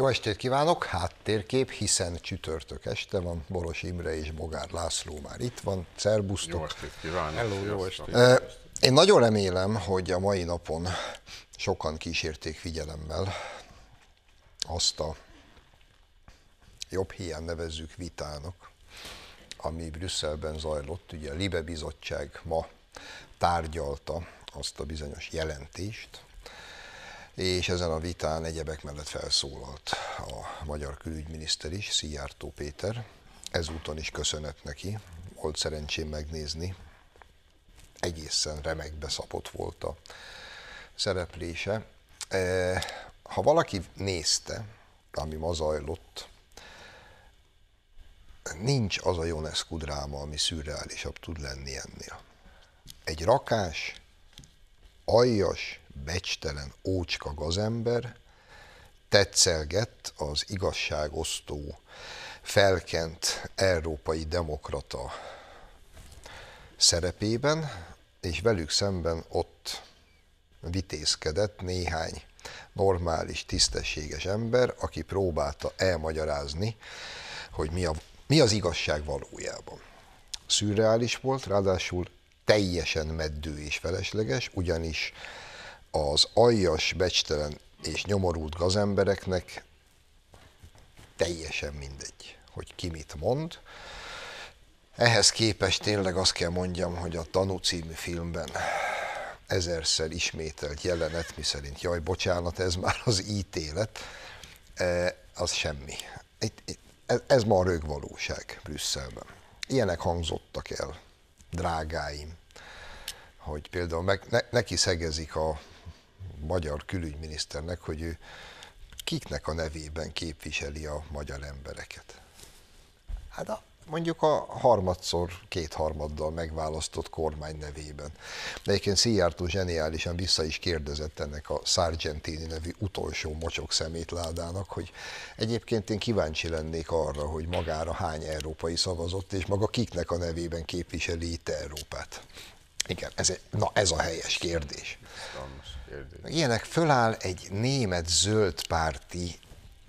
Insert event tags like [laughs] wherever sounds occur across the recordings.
Jó estét kívánok, háttérkép, hiszen csütörtök este van, Boros Imre és Bogár László már itt van, szerbusztok. Jó estét kívánok. Hello, jó estét. Én nagyon remélem, hogy a mai napon sokan kísérték figyelemmel azt a jobb hiány nevezzük vitának, ami Brüsszelben zajlott. Ugye a Libe Bizottság ma tárgyalta azt a bizonyos jelentést, és ezen a vitán egyebek mellett felszólalt a magyar külügyminiszter is, Szijjártó Péter. Ezúton is köszönet neki, volt szerencsém megnézni, egészen remekbe szapott volt a szereplése. E, ha valaki nézte, ami ma zajlott, nincs az a Jonescu dráma, ami szürreálisabb tud lenni ennél. Egy rakás, aljas, becstelen, ócska gazember tetszelgett az igazságosztó, felkent európai demokrata szerepében, és velük szemben ott vitézkedett néhány normális, tisztességes ember, aki próbálta elmagyarázni, hogy mi, a, mi az igazság valójában. Szürreális volt, ráadásul teljesen meddő és felesleges, ugyanis az aljas, becstelen és nyomorult gazembereknek teljesen mindegy, hogy ki mit mond. Ehhez képest tényleg azt kell mondjam, hogy a Tanú című filmben ezerszer ismételt jelenet, miszerint jaj, bocsánat, ez már az ítélet, e, az semmi. Itt, itt, ez ma a rög valóság Brüsszelben. Ilyenek hangzottak el, drágáim, hogy például meg, ne, neki szegezik a magyar külügyminiszternek, hogy ő kiknek a nevében képviseli a magyar embereket? Hát a mondjuk a harmadszor, kétharmaddal megválasztott kormány nevében. De egyébként Szijjártó zseniálisan vissza is kérdezett ennek a Sargentini nevű utolsó mocsok szemétládának, hogy egyébként én kíváncsi lennék arra, hogy magára hány európai szavazott, és maga kiknek a nevében képviseli itt Európát. Igen, ez, egy, na ez a helyes kérdés. Biztos. Meg ilyenek föláll egy német zöld párti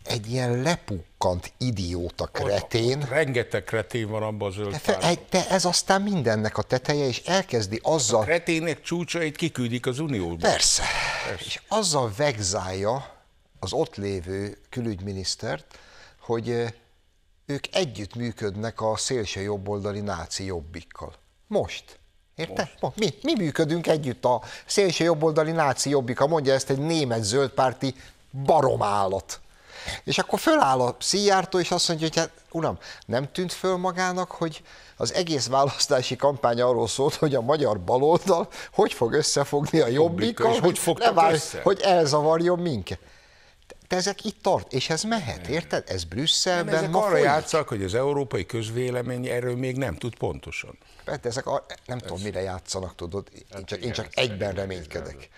egy ilyen lepukkant idióta kretén. Ott, ott rengeteg kretén van abban a zöld te, egy, te ez aztán mindennek a teteje, és elkezdi azzal... A kretének csúcsait kiküldik az Unióba. Persze. Persze. És azzal vegzálja az ott lévő külügyminisztert, hogy ők együtt működnek a szélső jobboldali náci jobbikkal. Most. Érte? Mi, mi működünk együtt a szélső jobboldali náci jobbika, mondja ezt egy német zöldpárti baromállat. És akkor föláll a szíjártó, és azt mondja, hogy hát, uram, nem tűnt föl magának, hogy az egész választási kampány arról szólt, hogy a magyar baloldal hogy fog összefogni a jobbikkal, hogy, hogy, fog, hogy elzavarjon minket itt ezek itt tart, és ez mehet, érted? Ez Brüsszelben nem, ezek ma arra játszak, hogy az európai közvélemény erről még nem tud pontosan. Hát ezek a, nem ez... tudom, mire játszanak, tudod, én hát csak, én csak egyben reménykedek.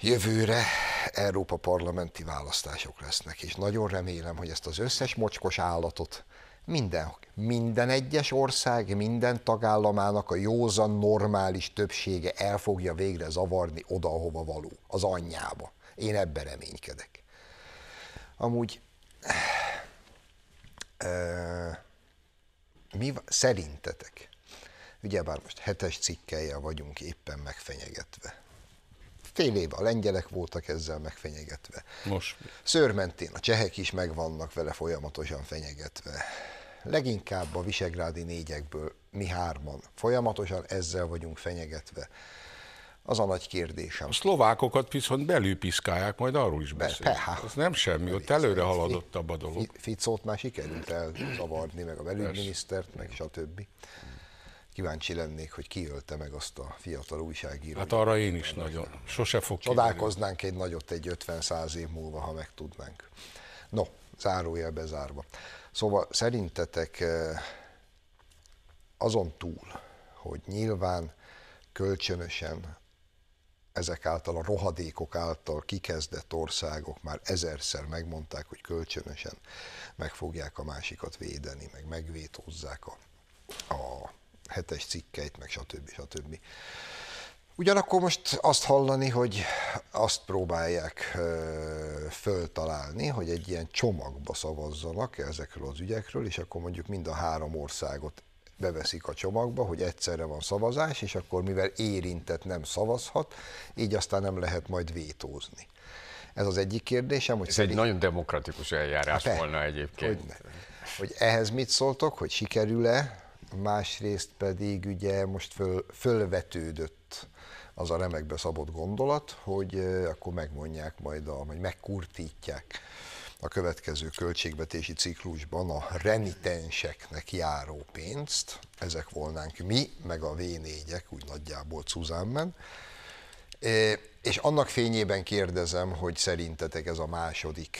Jövőre Európa parlamenti választások lesznek, és nagyon remélem, hogy ezt az összes mocskos állatot minden, minden egyes ország, minden tagállamának a józan, normális többsége el fogja végre zavarni oda, ahova való, az anyjába. Én ebben reménykedek. Amúgy euh, mi szerintetek? Ugyebár most hetes cikkelje vagyunk éppen megfenyegetve. Fél éve a lengyelek voltak ezzel megfenyegetve. Most. Szörmentén a csehek is megvannak vele folyamatosan fenyegetve. Leginkább a visegrádi négyekből mi hárman folyamatosan ezzel vagyunk fenyegetve az a nagy kérdésem. A szlovákokat viszont belülpiszkálják, majd arról is beszélünk. Ez nem semmi, ott előre haladottabb a dolog. Ficót már sikerült elzavarni, meg a belügyminisztert, meg stb. Kíváncsi lennék, hogy kiölte meg azt a fiatal újságírót. Hát arra én is nagyon. Sose fog Csodálkoznánk egy nagyot egy 50-100 év múlva, ha megtudnánk. No, zárójel bezárva. Szóval szerintetek eh, azon túl, hogy nyilván kölcsönösen ezek által, a rohadékok által kikezdett országok már ezerszer megmondták, hogy kölcsönösen meg fogják a másikat védeni, meg megvétózzák a, a hetes cikkeit, meg stb. stb. Ugyanakkor most azt hallani, hogy azt próbálják föltalálni, hogy egy ilyen csomagba szavazzanak ezekről az ügyekről, és akkor mondjuk mind a három országot beveszik a csomagba, hogy egyszerre van szavazás, és akkor mivel érintett nem szavazhat, így aztán nem lehet majd vétózni. Ez az egyik kérdésem. Hogy Ez szerint... egy nagyon demokratikus eljárás Be, hát volna egyébként. Hogy, ne. hogy ehhez mit szóltok, hogy sikerül-e, másrészt pedig ugye most föl, fölvetődött az a remekbe szabott gondolat, hogy akkor megmondják majd, a, vagy megkurtítják a következő költségvetési ciklusban a renitenseknek járó pénzt, ezek volnánk mi, meg a v úgy nagyjából Cuzánben, és annak fényében kérdezem, hogy szerintetek ez a második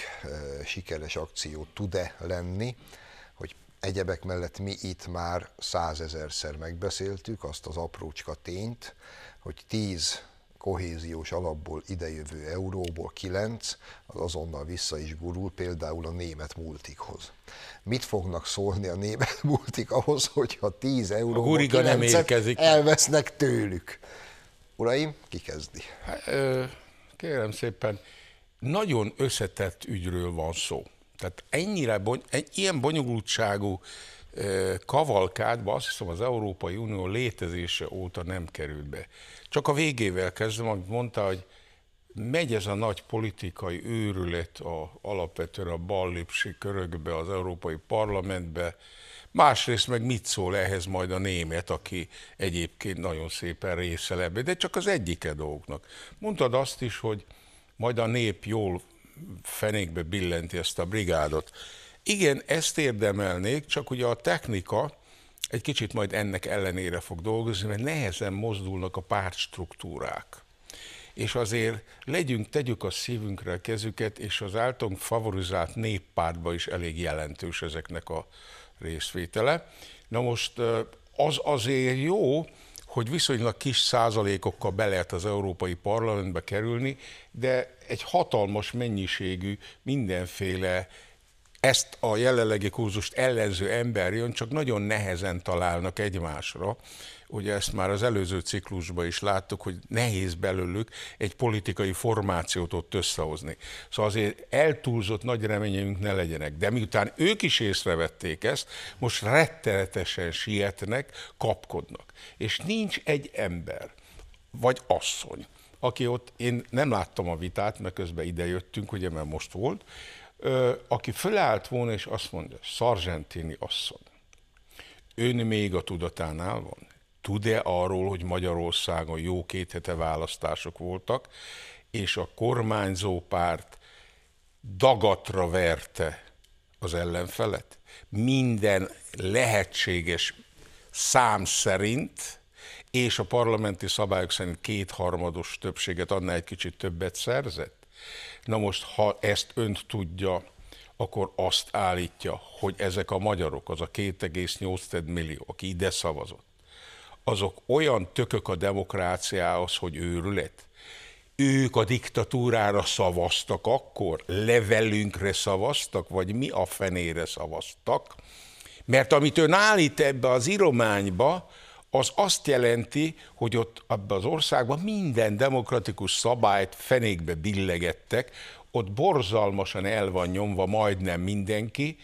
sikeres akció tud-e lenni, hogy egyebek mellett mi itt már százezerszer megbeszéltük azt az aprócska tényt, hogy tíz kohéziós alapból idejövő euróból kilenc az azonnal vissza is gurul például a német multikhoz. Mit fognak szólni a német [laughs] multik ahhoz, hogyha 10 euróból 9 nem érkezik. elvesznek tőlük? Uraim, ki kezdi? Hát, kérem szépen, nagyon összetett ügyről van szó. Tehát ennyire, egy ilyen bonyolultságú kavalkádba azt hiszem az Európai Unió létezése óta nem került be. Csak a végével kezdem, amit mondta, hogy megy ez a nagy politikai őrület a, alapvetően a ballipsi körökbe, az Európai Parlamentbe, másrészt meg mit szól ehhez majd a német, aki egyébként nagyon szépen része ebbe, de csak az egyike dolgoknak. Mondtad azt is, hogy majd a nép jól fenékbe billenti ezt a brigádot. Igen, ezt érdemelnék, csak ugye a technika egy kicsit majd ennek ellenére fog dolgozni, mert nehezen mozdulnak a pártstruktúrák. És azért legyünk, tegyük a szívünkre a kezüket, és az általunk favorizált néppártba is elég jelentős ezeknek a részvétele. Na most az azért jó, hogy viszonylag kis százalékokkal be lehet az Európai Parlamentbe kerülni, de egy hatalmas mennyiségű mindenféle ezt a jelenlegi kurzust ellenző ember jön, csak nagyon nehezen találnak egymásra. Ugye ezt már az előző ciklusban is láttuk, hogy nehéz belőlük egy politikai formációt ott összehozni. Szóval azért eltúlzott nagy reményünk ne legyenek. De miután ők is észrevették ezt, most rettenetesen sietnek, kapkodnak. És nincs egy ember, vagy asszony, aki ott, én nem láttam a vitát, mert közben idejöttünk, ugye, mert most volt, ö, aki fölállt volna és azt mondja, Sargentini asszony, ön még a tudatánál van? Tud-e arról, hogy Magyarországon jó két hete választások voltak, és a kormányzó párt dagatra verte az ellenfelet? Minden lehetséges szám szerint, és a parlamenti szabályok szerint kétharmados többséget, annál egy kicsit többet szerzett? Na most, ha ezt önt tudja, akkor azt állítja, hogy ezek a magyarok, az a 2,8 millió, aki ide szavazott, azok olyan tökök a demokráciához, hogy őrület. Ők a diktatúrára szavaztak akkor, levelünkre szavaztak, vagy mi a fenére szavaztak? Mert amit ön állít ebbe az irományba, az azt jelenti, hogy ott abban az országban minden demokratikus szabályt fenékbe billegettek, ott borzalmasan el van nyomva majdnem mindenki,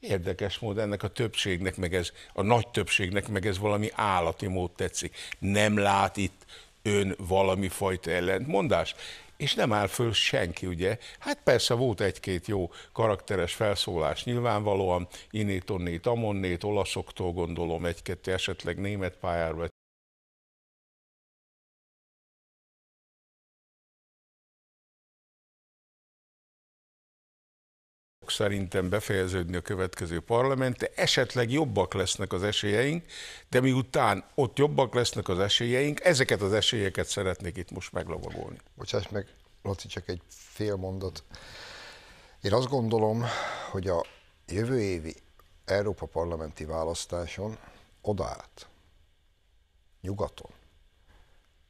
Érdekes mód ennek a többségnek, meg ez, a nagy többségnek, meg ez valami állati mód tetszik. Nem lát itt ön valami fajta ellentmondást? és nem áll föl senki, ugye? Hát persze volt egy-két jó karakteres felszólás nyilvánvalóan, innét, onnét, amonnét, olaszoktól gondolom, egy-kettő esetleg német pályáról, fog szerintem befejeződni a következő parlament, esetleg jobbak lesznek az esélyeink, de miután ott jobbak lesznek az esélyeink, ezeket az esélyeket szeretnék itt most meglavagolni. Bocsáss meg, Laci, csak egy fél mondat. Én azt gondolom, hogy a jövő évi Európa parlamenti választáson odaállt, nyugaton,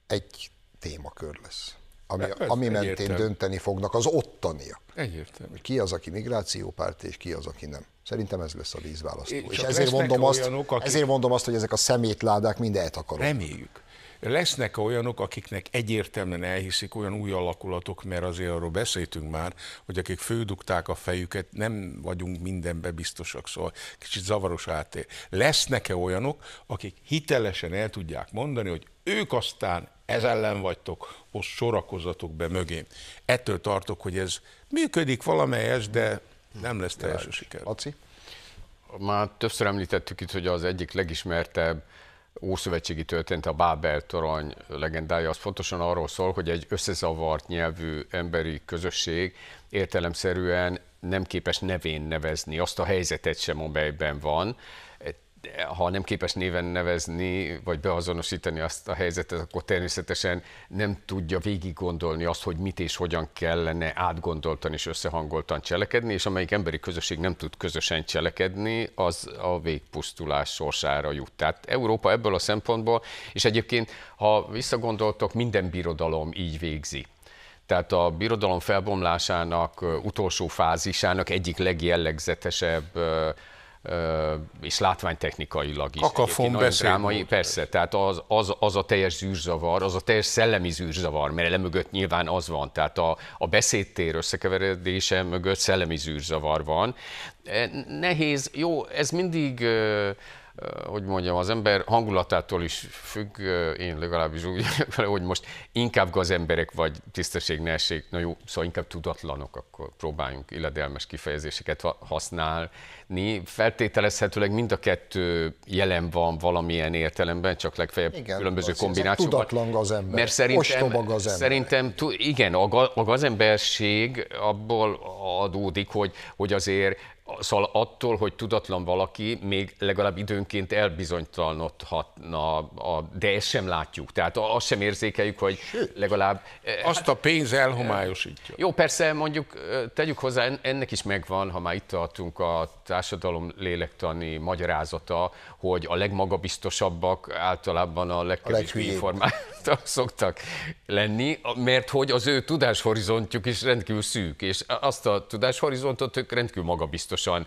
egy témakör lesz ami, ez, ami mentén egyértelmű. dönteni fognak az ottaniak. Egyértelmű. Ki az, aki migrációpárt, és ki az, aki nem. Szerintem ez lesz a vízválasztó. É, és ezért mondom, azt, olyanok, akik... ezért mondom azt, hogy ezek a szemétládák mind eltakarodnak. Reméljük. Lesznek olyanok, akiknek egyértelműen elhiszik olyan új alakulatok, mert azért arról beszéltünk már, hogy akik fődugták a fejüket, nem vagyunk mindenbe biztosak, szóval kicsit zavaros átér. Lesznek-e olyanok, akik hitelesen el tudják mondani, hogy ők aztán ez ellen vagytok, most sorakozatok be mögé. Ettől tartok, hogy ez működik valamelyes, de nem lesz teljes siker. Laci? Már többször említettük itt, hogy az egyik legismertebb Ószövetségi történt a Bábel torony legendája, az pontosan arról szól, hogy egy összezavart nyelvű emberi közösség értelemszerűen nem képes nevén nevezni azt a helyzetet sem, amelyben van, ha nem képes néven nevezni, vagy beazonosítani azt a helyzetet, akkor természetesen nem tudja végig gondolni azt, hogy mit és hogyan kellene átgondoltan és összehangoltan cselekedni, és amelyik emberi közösség nem tud közösen cselekedni, az a végpusztulás sorsára jut. Tehát Európa ebből a szempontból, és egyébként, ha visszagondoltok, minden birodalom így végzi. Tehát a birodalom felbomlásának utolsó fázisának egyik legjellegzetesebb és látványtechnikailag is. Akafon drámai, Persze, tehát az, az, az, a teljes zűrzavar, az a teljes szellemi zűrzavar, mert mögött nyilván az van, tehát a, a beszédtér összekeveredése mögött szellemi zűrzavar van. Nehéz, jó, ez mindig hogy mondjam, az ember hangulatától is függ, én legalábbis úgy hogy most inkább gazemberek vagy tisztességnelség, na jó, szóval inkább tudatlanok, akkor próbáljunk illedelmes kifejezéseket használni. Feltételezhetőleg mind a kettő jelen van valamilyen értelemben, csak legfeljebb igen, különböző kombinációban. Tudatlan gazember, mert szerintem, ostoba ember. Szerintem, igen, a gazemberség abból adódik, hogy, hogy azért Szóval attól, hogy tudatlan valaki, még legalább időnként elbizonytalanodhatna, de ezt sem látjuk. Tehát azt sem érzékeljük, hogy Sőt, legalább... E, azt hát, a pénz elhomályosítja. Jó, persze, mondjuk e, tegyük hozzá, ennek is megvan, ha már itt tartunk a társadalom lélektani magyarázata, hogy a legmagabiztosabbak általában a legkevésbé informáltak [laughs] szoktak lenni, mert hogy az ő tudáshorizontjuk is rendkívül szűk, és azt a tudáshorizontot ők rendkívül magabiztos pontosan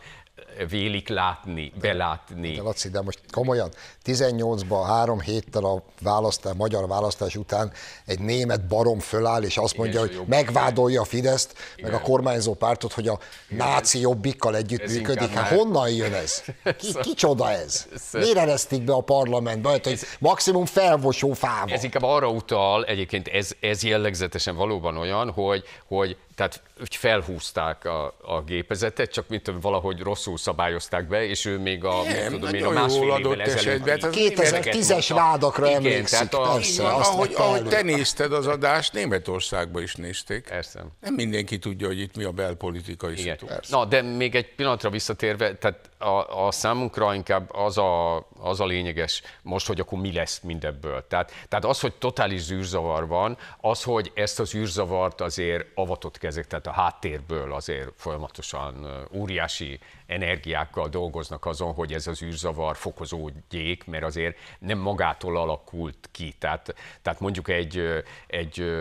eh, vélik látni, belátni. De Laci, de most komolyan, 18-ban, három héttel a választás, magyar választás után egy német barom föláll, és azt mondja, Igen, hogy megvádolja a Fideszt, Igen. meg a kormányzó pártot, hogy a Igen. náci jobbikkal együttműködik. Hát honnan jön ez? Ki, kicsoda ez? Miért eresztik be a parlamentbe? Hát, hogy maximum felvosó fával. Ez inkább arra utal, egyébként ez, ez jellegzetesen valóban olyan, hogy, hogy tehát úgy felhúzták a, a gépezetet, csak mint valahogy rosszul szabályozták be, és ő még a, nem, tudom én, a másfél évvel ezelőtt... 2010-es hát vádakra igen, emlékszik, tehát a, persze. Igen, ahogy, ahogy te nézted az adást, Németországban is nézték. Persze. Nem mindenki tudja, hogy itt mi a belpolitikai igen. Na, de még egy pillanatra visszatérve, tehát a, a számunkra inkább az a, az a lényeges most, hogy akkor mi lesz mindebből. Tehát, tehát az, hogy totális zűrzavar van, az, hogy ezt az űrzavart azért avatott kezek, tehát a háttérből azért folyamatosan óriási energiákkal dolgoznak azon, hogy ez az űrzavar fokozódjék, mert azért nem magától alakult ki. Tehát, tehát mondjuk egy, egy,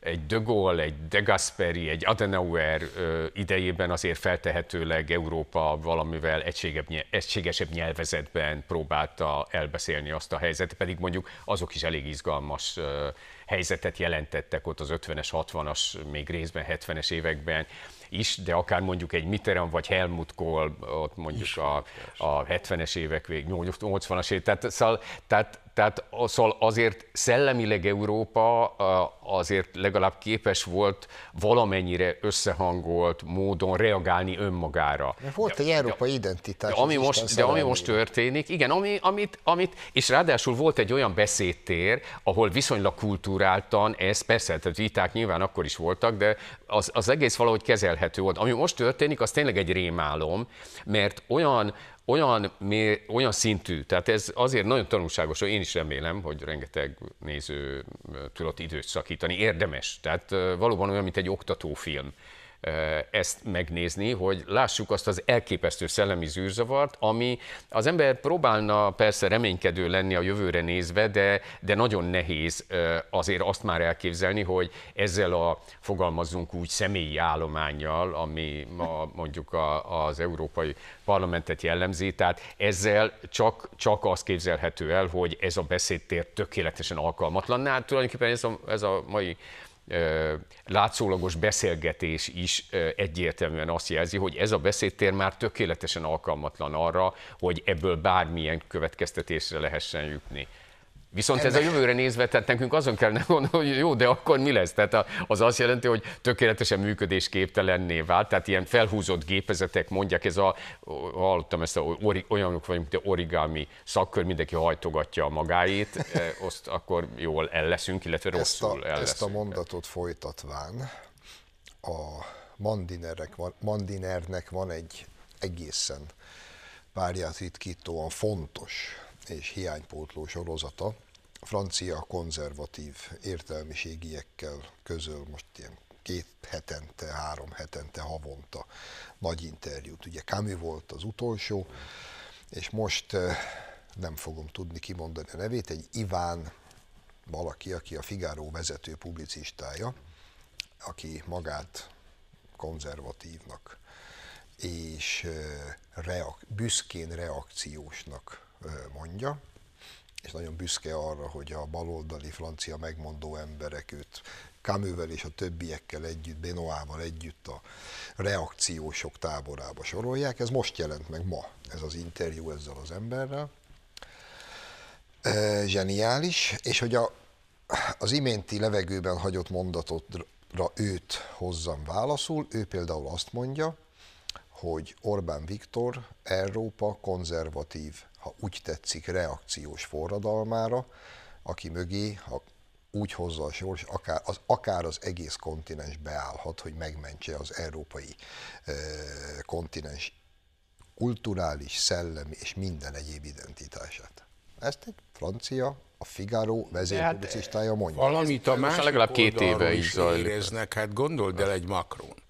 egy De Gaulle, egy De Gasperi, egy Adenauer idejében azért feltehetőleg Európa valamivel egységesebb nyelvezetben próbálta elbeszélni azt a helyzetet, pedig mondjuk azok is elég izgalmas helyzetet jelentettek ott az 50-es, 60-as, még részben 70-es években, is, de akár mondjuk egy Mitterrand vagy Helmut Kohl, ott mondjuk is, a, a 70-es évek vég, 80-as évek, tehát, szóval, tehát tehát szóval azért szellemileg Európa azért legalább képes volt valamennyire összehangolt módon reagálni önmagára. De volt egy európai identitás. De ami, most, de ami most történik, igen, ami, amit, amit, és ráadásul volt egy olyan beszédtér, ahol viszonylag kultúráltan ez, persze, tehát viták nyilván akkor is voltak, de az, az egész valahogy kezelhető volt. Ami most történik, az tényleg egy rémálom, mert olyan olyan, mér, olyan szintű, tehát ez azért nagyon tanulságos, hogy én is remélem, hogy rengeteg néző tudott időt szakítani, érdemes. Tehát valóban olyan, mint egy oktatófilm ezt megnézni, hogy lássuk azt az elképesztő szellemi zűrzavart, ami az ember próbálna persze reménykedő lenni a jövőre nézve, de, de nagyon nehéz azért azt már elképzelni, hogy ezzel a fogalmazunk úgy személyi állományjal, ami ma mondjuk a, az Európai Parlamentet jellemzi, tehát ezzel csak, csak az képzelhető el, hogy ez a beszédtér tökéletesen alkalmatlan. Tulajdonképpen ez a, ez a mai látszólagos beszélgetés is egyértelműen azt jelzi, hogy ez a beszédtér már tökéletesen alkalmatlan arra, hogy ebből bármilyen következtetésre lehessen jutni. Viszont ez a jövőre nézve, tehát nekünk azon kellene gondolni, hogy jó, de akkor mi lesz? Tehát az azt jelenti, hogy tökéletesen működésképtelenné vált, tehát ilyen felhúzott gépezetek mondják, ez a, hallottam ezt, a, olyanok vagyunk, mint origami szakkör, mindenki hajtogatja a magáét, azt e, akkor jól el leszünk, illetve rosszul ezt a, el leszünk. Ezt a mondatot folytatván a Mandinernek van, Mandinernek van egy egészen párját ritkítóan fontos és hiánypótló sorozata francia konzervatív értelmiségiekkel közöl most ilyen két hetente, három hetente, havonta nagy interjút. Ugye Camus volt az utolsó, és most eh, nem fogom tudni kimondani a nevét, egy Iván valaki, aki a Figaro vezető publicistája, aki magát konzervatívnak és eh, reak- büszkén reakciósnak mondja, és nagyon büszke arra, hogy a baloldali francia megmondó emberek őt Camus-vel és a többiekkel együtt, Benoával együtt a reakciósok táborába sorolják. Ez most jelent meg ma, ez az interjú ezzel az emberrel. E, zseniális, és hogy a, az iménti levegőben hagyott mondatotra őt hozzam válaszul, ő például azt mondja, hogy Orbán Viktor Európa konzervatív ha úgy tetszik, reakciós forradalmára, aki mögé, ha úgy hozza a sors, akár az, akár az egész kontinens beállhat, hogy megmentse az európai kontinens kulturális, szellemi és minden egyéb identitását. Ezt egy francia, a Figaro vezérpublicistája mondja. Hát, valamit a másik legalább két éve is zajlik. Éreznek, hát gondold el egy Macron,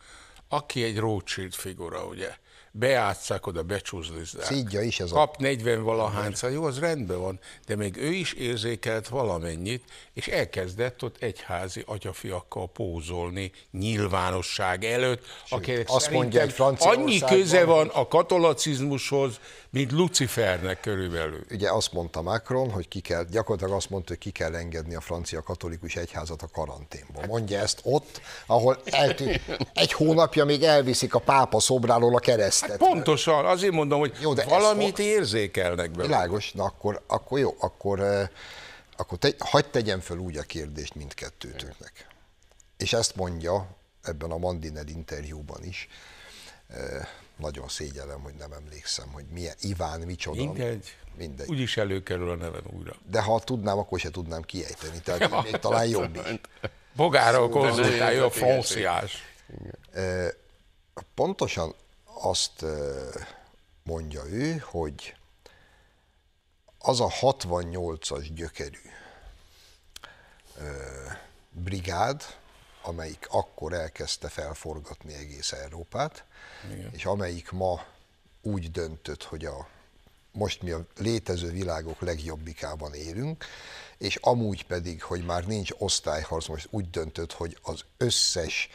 aki egy Rothschild figura, ugye? beátszák oda, becsúzlizzák. Szígya is ez Kap 40 valahány, jó, az rendben van, de még ő is érzékelt valamennyit, és elkezdett ott egyházi atyafiakkal pózolni nyilvánosság előtt, Sőt, azt mondja, egy annyi köze van a katolacizmushoz, mint Lucifernek körülbelül. Ugye azt mondta Macron, hogy ki kell, gyakorlatilag azt mondta, hogy ki kell engedni a francia katolikus egyházat a karanténba. Hát- mondja ezt ott, ahol eltű, egy hónapja még elviszik a pápa szobráról a kereszt Hát pontosan, azért mondom, hogy jó, de valamit fog... érzékelnek belőle. Világos, na akkor, akkor jó, akkor, eh, akkor te, hagyd tegyem fel úgy a kérdést mindkettőtöknek. És ezt mondja ebben a Mandined interjúban is, eh, nagyon szégyellem, hogy nem emlékszem, hogy milyen Iván, micsoda. Mindegy. Mindegy. is előkerül a nevem újra. De ha tudnám, akkor se tudnám kiejteni, tehát ja, még talán jobb is. Bogáról konzultálja a franciás. Eh, pontosan azt mondja ő, hogy az a 68-as gyökerű brigád, amelyik akkor elkezdte felforgatni egész Európát, Igen. és amelyik ma úgy döntött, hogy a most mi a létező világok legjobbikában élünk, és amúgy pedig, hogy már nincs osztályharc, most úgy döntött, hogy az összes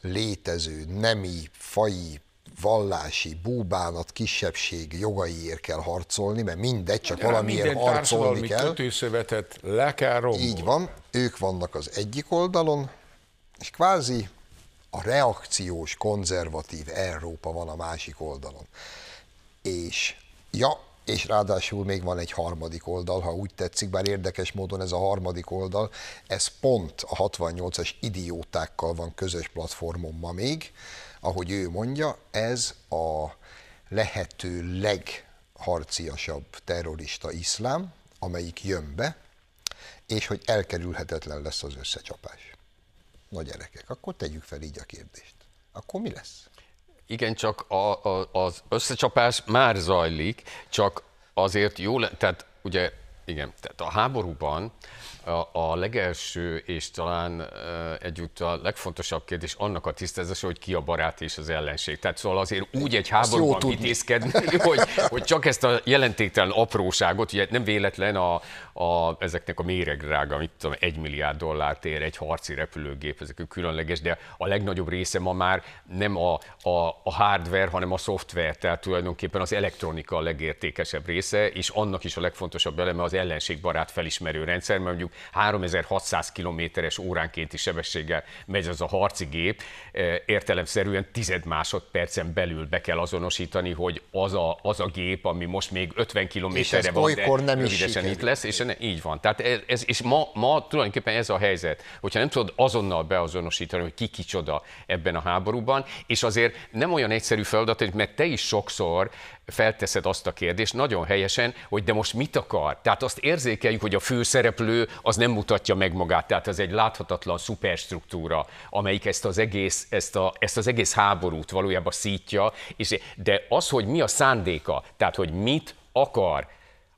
létező nemi, fai, vallási búbánat kisebbség jogaiért kell harcolni, mert mindegy, csak hát valamiért harcolni kell. kötőszövetet le kell rombolni. Így van, ők vannak az egyik oldalon, és kvázi a reakciós, konzervatív Európa van a másik oldalon. És ja, és ráadásul még van egy harmadik oldal, ha úgy tetszik, bár érdekes módon ez a harmadik oldal, ez pont a 68-as idiótákkal van közös platformon ma még, ahogy ő mondja, ez a lehető legharciasabb terrorista iszlám, amelyik jön be, és hogy elkerülhetetlen lesz az összecsapás. Na gyerekek, akkor tegyük fel így a kérdést. Akkor mi lesz? Igen, csak a, a, az összecsapás már zajlik, csak azért jó, le, tehát ugye, igen, tehát a háborúban a, a legelső és talán egyúttal legfontosabb kérdés annak a tisztázása, hogy ki a barát és az ellenség. Tehát szóval azért úgy egy háborúban intézkedni, [laughs] hogy, hogy csak ezt a jelentéktelen apróságot, ugye nem véletlen a, a, ezeknek a méregrága, mit tudom, egy milliárd dollárt ér egy harci repülőgép, ezek különleges, de a legnagyobb része ma már nem a, a, a hardware, hanem a szoftver, tehát tulajdonképpen az elektronika a legértékesebb része, és annak is a legfontosabb eleme az ellenségbarát felismerő rendszer, mert mondjuk beszélünk, 3600 kilométeres óránkénti sebességgel megy az a harci gép, értelemszerűen tized másodpercen belül be kell azonosítani, hogy az a, az a gép, ami most még 50 kilométerre van, de nem is itt lesz, és így van. Tehát ez, ez és ma, ma tulajdonképpen ez a helyzet, hogyha nem tudod azonnal beazonosítani, hogy ki kicsoda ebben a háborúban, és azért nem olyan egyszerű feladat, mert te is sokszor felteszed azt a kérdést nagyon helyesen, hogy de most mit akar? Tehát azt érzékeljük, hogy a főszereplő az nem mutatja meg magát. Tehát ez egy láthatatlan szuperstruktúra, amelyik ezt az egész, ezt a, ezt az egész háborút valójában szítja, és, de az, hogy mi a szándéka, tehát hogy mit akar,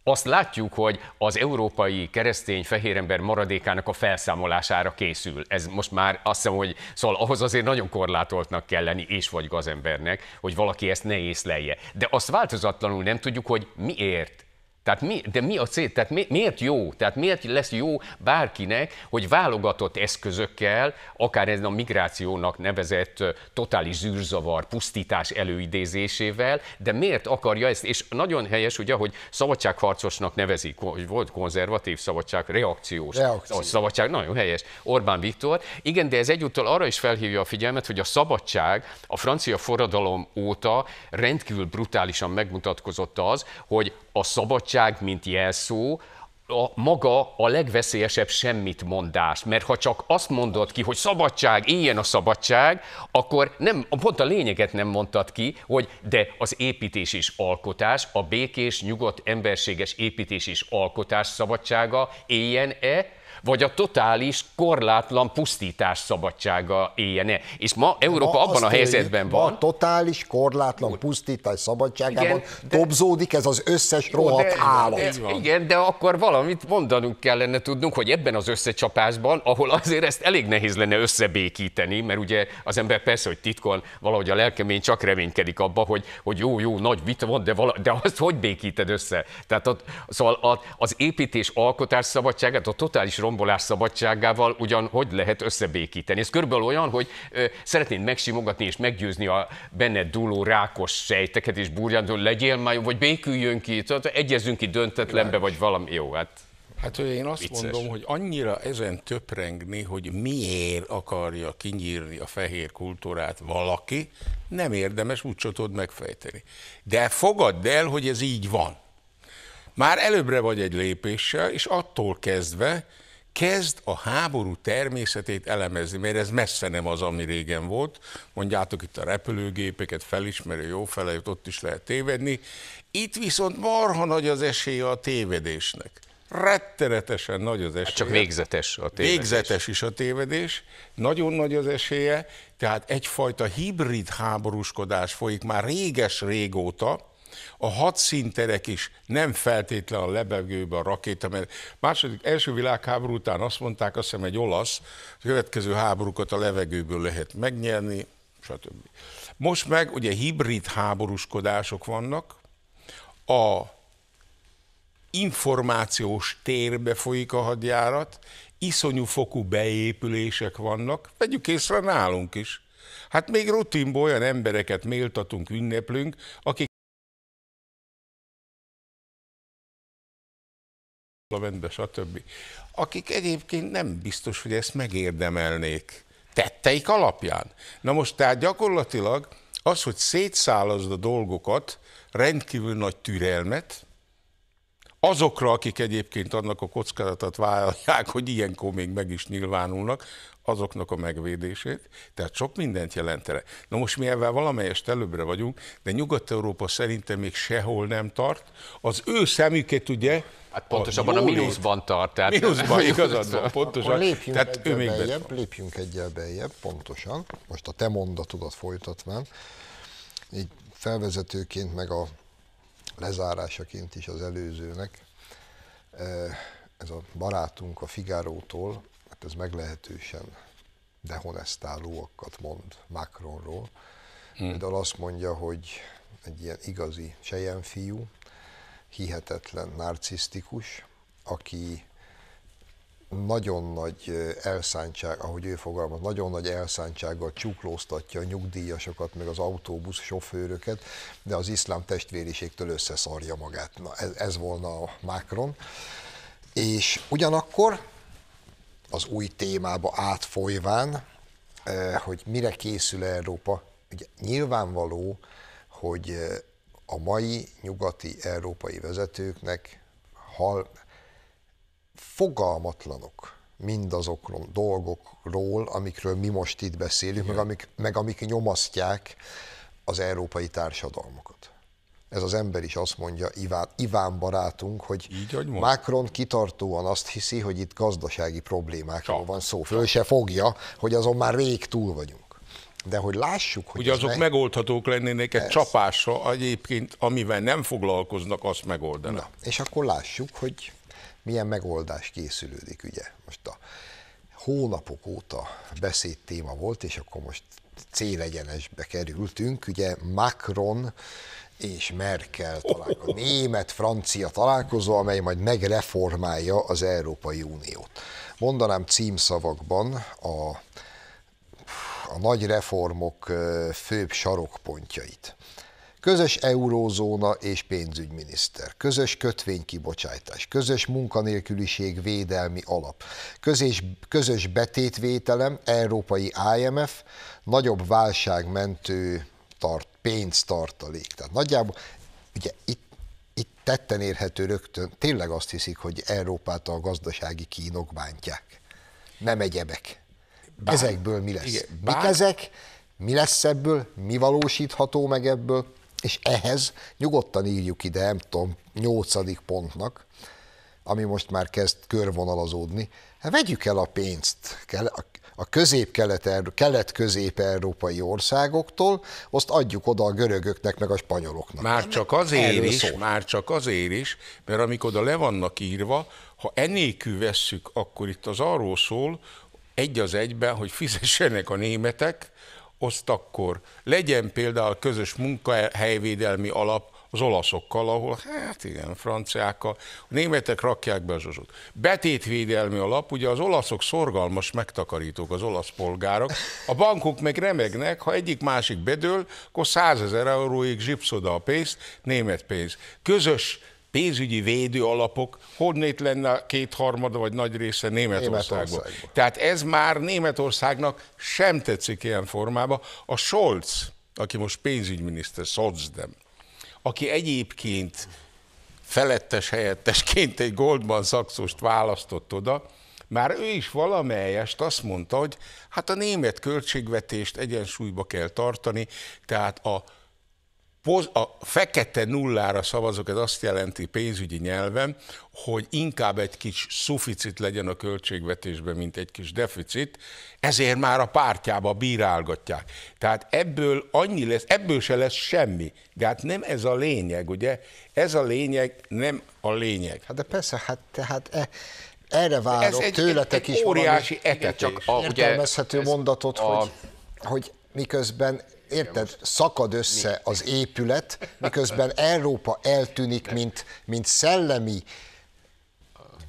azt látjuk, hogy az európai keresztény ember maradékának a felszámolására készül. Ez most már azt hiszem, hogy szóval ahhoz azért nagyon korlátoltnak kell lenni, és vagy gazembernek, hogy valaki ezt ne észlelje. De azt változatlanul nem tudjuk, hogy miért tehát mi, de mi a cél? Tehát mi, miért jó? Tehát miért lesz jó bárkinek, hogy válogatott eszközökkel, akár ez a migrációnak nevezett totális zűrzavar, pusztítás előidézésével, de miért akarja ezt? És nagyon helyes, ugye, hogy szabadságharcosnak nevezik, hogy volt konzervatív szabadság, reakciós Reakció. szabadság, nagyon helyes, Orbán Viktor. Igen, de ez egyúttal arra is felhívja a figyelmet, hogy a szabadság a francia forradalom óta rendkívül brutálisan megmutatkozott az, hogy a szabadság, mint jelszó, a maga a legveszélyesebb semmit mondás, mert ha csak azt mondod ki, hogy szabadság, éljen a szabadság, akkor nem, pont a lényeget nem mondtad ki, hogy de az építés és alkotás, a békés, nyugodt, emberséges építés és alkotás szabadsága éljen-e, vagy a totális, korlátlan pusztítás szabadsága -e. És ma Európa ma abban a helyzetben éljük, van. A totális, korlátlan pusztítás szabadságában igen, de, dobzódik ez az összes jó, rohadt de, állat. De, igen, de akkor valamit mondanunk kellene tudnunk, hogy ebben az összecsapásban, ahol azért ezt elég nehéz lenne összebékíteni, mert ugye az ember persze, hogy titkon valahogy a lelkemény csak reménykedik abba, hogy, hogy jó, jó, nagy vita van, de, vala, de azt hogy békíted össze? Tehát ott, szóval az építés alkotás szabadságát a totális rom rombolás szabadságával ugyan hogy lehet összebékíteni. Ez körülbelül olyan, hogy ö, szeretnéd megsimogatni és meggyőzni a benne dúló rákos sejteket és burján, hogy legyél már jó, vagy béküljön ki, tehát egyezünk ki döntetlenbe, vagy valami jó. Hát Hát, hogy én azt vicces. mondom, hogy annyira ezen töprengni, hogy miért akarja kinyírni a fehér kultúrát valaki, nem érdemes, úgy tudod megfejteni. De fogadd el, hogy ez így van. Már előbbre vagy egy lépéssel, és attól kezdve kezd a háború természetét elemezni, mert ez messze nem az, ami régen volt. Mondjátok itt a repülőgépeket, felismerő jó felejött, ott is lehet tévedni. Itt viszont marha nagy az esélye a tévedésnek. Rettenetesen nagy az esélye. Hát csak végzetes a tévedés. Végzetes is a tévedés. Nagyon nagy az esélye, tehát egyfajta hibrid háborúskodás folyik már réges-régóta, a hadszínterek is nem feltétlen a lebegőbe a rakéta, mert második, első világháború után azt mondták, azt hiszem egy olasz, a következő háborúkat a levegőből lehet megnyerni, stb. Most meg ugye hibrid háborúskodások vannak, a információs térbe folyik a hadjárat, iszonyú fokú beépülések vannak, vegyük észre nálunk is. Hát még rutinból olyan embereket méltatunk, ünneplünk, akik lavenda, stb. Akik egyébként nem biztos, hogy ezt megérdemelnék tetteik alapján. Na most tehát gyakorlatilag az, hogy szétszálazd a dolgokat, rendkívül nagy türelmet, azokra, akik egyébként annak a kockázatot vállalják, hogy ilyenkor még meg is nyilvánulnak, azoknak a megvédését, tehát sok mindent jelentene. Na most mi ebben valamelyest előbbre vagyunk, de Nyugat-Európa szerintem még sehol nem tart. Az ő szemüket ugye... Hát pontosabban a, a mínuszban tart. Tehát... [laughs] Mínuszban, igazad van, pontosan. Akkor lépjünk tehát ő még beljebb, lépjünk egyel beljebb, pontosan. Most a te mondatodat folytatván, így felvezetőként, meg a lezárásaként is az előzőnek, eh, ez a barátunk a Figárótól ez meglehetősen dehonestálóakat mond Macronról. Hmm. Például azt mondja, hogy egy ilyen igazi sejen fiú, hihetetlen narcisztikus, aki nagyon nagy eh, elszántság, ahogy ő fogalmaz, nagyon nagy elszántsággal csuklóztatja a nyugdíjasokat, meg az autóbusz sofőröket, de az iszlám testvériségtől összeszarja magát. Na, ez, ez volna a Macron. És ugyanakkor az új témába átfolyván, eh, hogy mire készül Európa. Ugye nyilvánvaló, hogy eh, a mai nyugati európai vezetőknek hal, fogalmatlanok mindazokról dolgokról, amikről mi most itt beszélünk, Igen. meg amik, meg amik nyomasztják az európai társadalmakat ez az ember is azt mondja, Iván, Iván barátunk, hogy Így, Macron kitartóan azt hiszi, hogy itt gazdasági problémákról Csak. van szó. Föl se fogja, hogy azon már rég túl vagyunk. De hogy lássuk, hogy... Ugye azok meg... megoldhatók lennének egy csapásra, egyébként amivel nem foglalkoznak, azt megoldanak. Na, és akkor lássuk, hogy milyen megoldás készülődik, ugye? Most a hónapok óta beszéd téma volt, és akkor most célegyenesbe kerültünk, ugye Macron és Merkel találkozó, német-francia találkozó, amely majd megreformálja az Európai Uniót. Mondanám címszavakban a, a nagy reformok főbb sarokpontjait. Közös eurózóna és pénzügyminiszter, közös kötvénykibocsátás, közös munkanélküliség védelmi alap, közös, közös betétvételem, európai IMF, nagyobb válságmentő tart pénztartalék. Tehát nagyjából, ugye itt itt tetten érhető rögtön, tényleg azt hiszik, hogy Európát a gazdasági kínok bántják. Nem egyebek. Bár, Ezekből mi lesz? Igen, bár, Mik ezek? Mi lesz ebből? Mi valósítható meg ebből? És ehhez nyugodtan írjuk ide, nem tudom, nyolcadik pontnak, ami most már kezd körvonalazódni. Hát vegyük el a pénzt, kell, a a kelet közép európai országoktól, azt adjuk oda a görögöknek, meg a spanyoloknak. Már csak azért is, már csak azért is, mert amikor oda le vannak írva, ha enélkül vesszük, akkor itt az arról szól, egy az egyben, hogy fizessenek a németek, azt akkor legyen például közös munkahelyvédelmi alap az olaszokkal, ahol hát igen, franciákkal, a németek rakják be a zsuzsut. Betétvédelmi alap, ugye az olaszok szorgalmas megtakarítók, az olasz polgárok, a bankok meg remegnek, ha egyik-másik bedől, akkor százezer euróig zsipszoda a pénzt, német pénz. Közös pénzügyi védő alapok, honnét lenne kétharmada vagy nagy része Németországban. Németországban. Tehát ez már Németországnak sem tetszik ilyen formában. A Scholz, aki most pénzügyminiszter, Szozdem, aki egyébként felettes helyettesként egy Goldman szakszost választott oda, már ő is valamelyest azt mondta, hogy hát a német költségvetést egyensúlyba kell tartani, tehát a a fekete nullára szavazok, ez azt jelenti pénzügyi nyelven, hogy inkább egy kis szuficit legyen a költségvetésben, mint egy kis deficit, ezért már a pártjába bírálgatják. Tehát ebből annyi lesz, ebből se lesz semmi. De hát nem ez a lényeg, ugye? Ez a lényeg, nem a lényeg. Hát de persze, hát, tehát e, erre várok ez egy, tőletek egy, egy is óriási valami etetés. Csak a, ugye, értelmezhető mondatot, a... hogy, hogy miközben érted, most... szakad össze mi? az épület, miközben Európa eltűnik, mint, mint szellemi,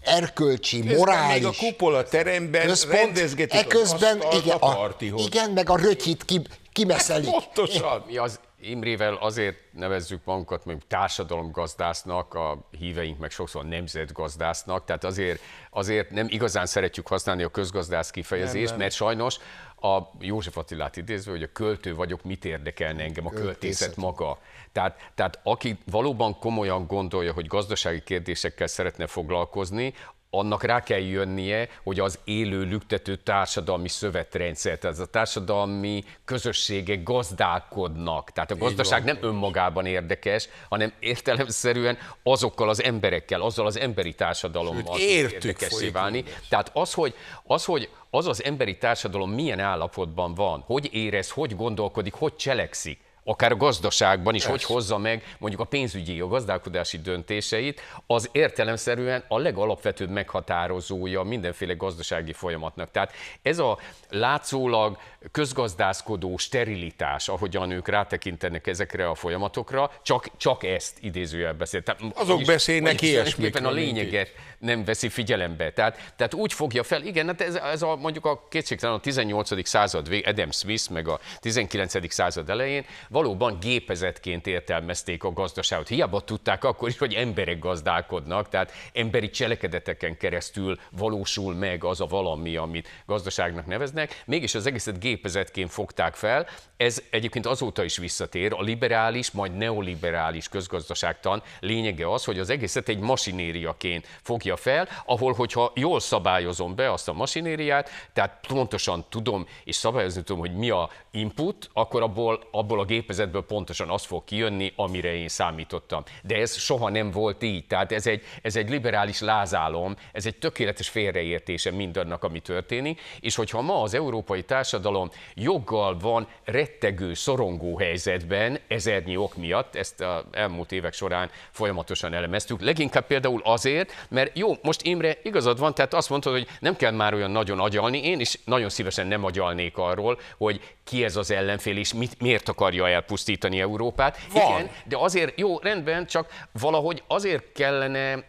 erkölcsi, Közben morális. Még a kupola teremben központ, rendezgetik eközben, az igen, a, igen, meg a rötyit ki, kimeszelik. pontosan. Mi az Imrével azért nevezzük magunkat mondjuk társadalomgazdásznak, a híveink meg sokszor nemzetgazdásznak, tehát azért, azért nem igazán szeretjük használni a közgazdász kifejezést, nem, nem. mert sajnos a József Attilát idézve, hogy a költő vagyok, mit érdekelne engem a költészet, költészet maga. Tehát, tehát aki valóban komolyan gondolja, hogy gazdasági kérdésekkel szeretne foglalkozni, annak rá kell jönnie, hogy az élő lüktető társadalmi szövetrendszer, tehát a társadalmi közösségek gazdálkodnak. Tehát a gazdaság nem önmagában érdekes, hanem értelemszerűen azokkal az emberekkel, azzal az emberi társadalommal érdekessé válni. Tehát az, hogy, az, hogy az az emberi társadalom milyen állapotban van, hogy érez, hogy gondolkodik, hogy cselekszik, akár a gazdaságban is, Ez. hogy hozza meg mondjuk a pénzügyi, a gazdálkodási döntéseit, az értelemszerűen a legalapvetőbb meghatározója mindenféle gazdasági folyamatnak. Tehát ez a látszólag közgazdászkodó sterilitás, ahogyan ők rátekintenek ezekre a folyamatokra, csak, csak ezt idézőjel beszél. Tehát, Azok is, beszélnek ilyesmikről. a lényeget nem veszi figyelembe. Tehát, tehát úgy fogja fel, igen, hát ez, ez a, mondjuk a kétségtelen a 18. század vég, Adam Smith meg a 19. század elején valóban gépezetként értelmezték a gazdaságot. Hiába tudták akkor is, hogy emberek gazdálkodnak, tehát emberi cselekedeteken keresztül valósul meg az a valami, amit gazdaságnak neveznek, mégis az egészet gépezetként fogták fel. Ez egyébként azóta is visszatér. A liberális, majd neoliberális közgazdaságtan lényege az, hogy az egészet egy masinériaként fogja fel, ahol, hogyha jól szabályozom be azt a masinériát, tehát pontosan tudom és szabályozni tudom, hogy mi a input, akkor abból, abból a gépezetből pontosan az fog kijönni, amire én számítottam. De ez soha nem volt így. Tehát ez egy, ez egy liberális lázálom, ez egy tökéletes félreértése mindannak, ami történik. És hogyha ma az európai társadalom joggal van rettegő, szorongó helyzetben, ezernyi ok miatt, ezt a elmúlt évek során folyamatosan elemeztük, leginkább például azért, mert jó, most Imre igazad van, tehát azt mondtad, hogy nem kell már olyan nagyon agyalni, én is nagyon szívesen nem agyalnék arról, hogy ki ez az ellenfél, és mit, miért akarja elpusztítani Európát. Van. Igen, de azért, jó, rendben, csak valahogy azért kellene,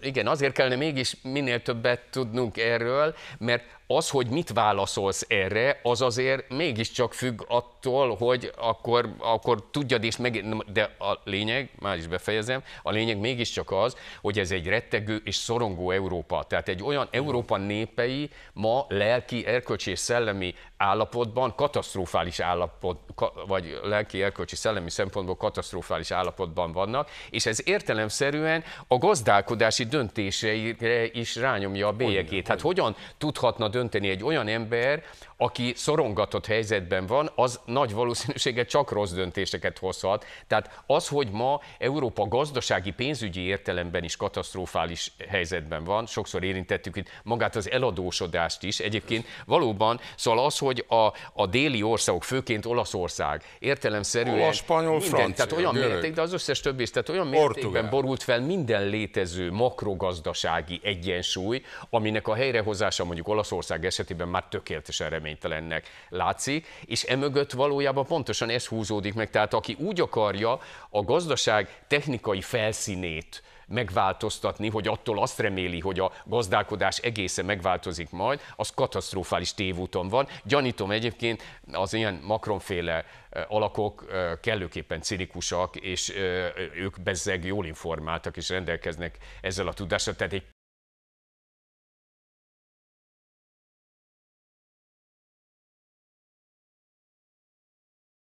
igen, azért kellene mégis minél többet tudnunk erről, mert az, hogy mit válaszolsz erre, az azért mégiscsak függ attól, hogy akkor, akkor tudjad és meg... De a lényeg, már is befejezem, a lényeg mégiscsak az, hogy ez egy rettegő és szorongó Európa. Tehát egy olyan Európa népei ma lelki, erkölcsi és szellemi állapotban, katasztrofális állapot, vagy lelki, erkölcsi, szellemi szempontból katasztrofális állapotban vannak, és ez értelemszerűen a gazdálkodási döntéseire is rányomja a bélyegét. Hát hogyan tudhatna dönteni dönteni egy olyan ember, aki szorongatott helyzetben van, az nagy valószínűséggel csak rossz döntéseket hozhat. Tehát az, hogy ma Európa gazdasági, pénzügyi értelemben is katasztrofális helyzetben van, sokszor érintettük itt magát az eladósodást is. Egyébként valóban, szóval az, hogy a, a déli országok, főként Olaszország, értelemszerűen... Olasz, spanyol, minden, francia, tehát olyan görög. mérték, de az összes többi is, tehát olyan mértékben borult fel minden létező makrogazdasági egyensúly, aminek a helyrehozása mondjuk Olaszország esetében már tökéletesen remény reménytelennek látszik, és emögött valójában pontosan ez húzódik meg, tehát aki úgy akarja a gazdaság technikai felszínét megváltoztatni, hogy attól azt reméli, hogy a gazdálkodás egészen megváltozik majd, az katasztrofális tévúton van. Gyanítom egyébként az ilyen makronféle eh, alakok eh, kellőképpen cirikusak, és eh, ők bezzeg jól informáltak és rendelkeznek ezzel a tudással, tehát egy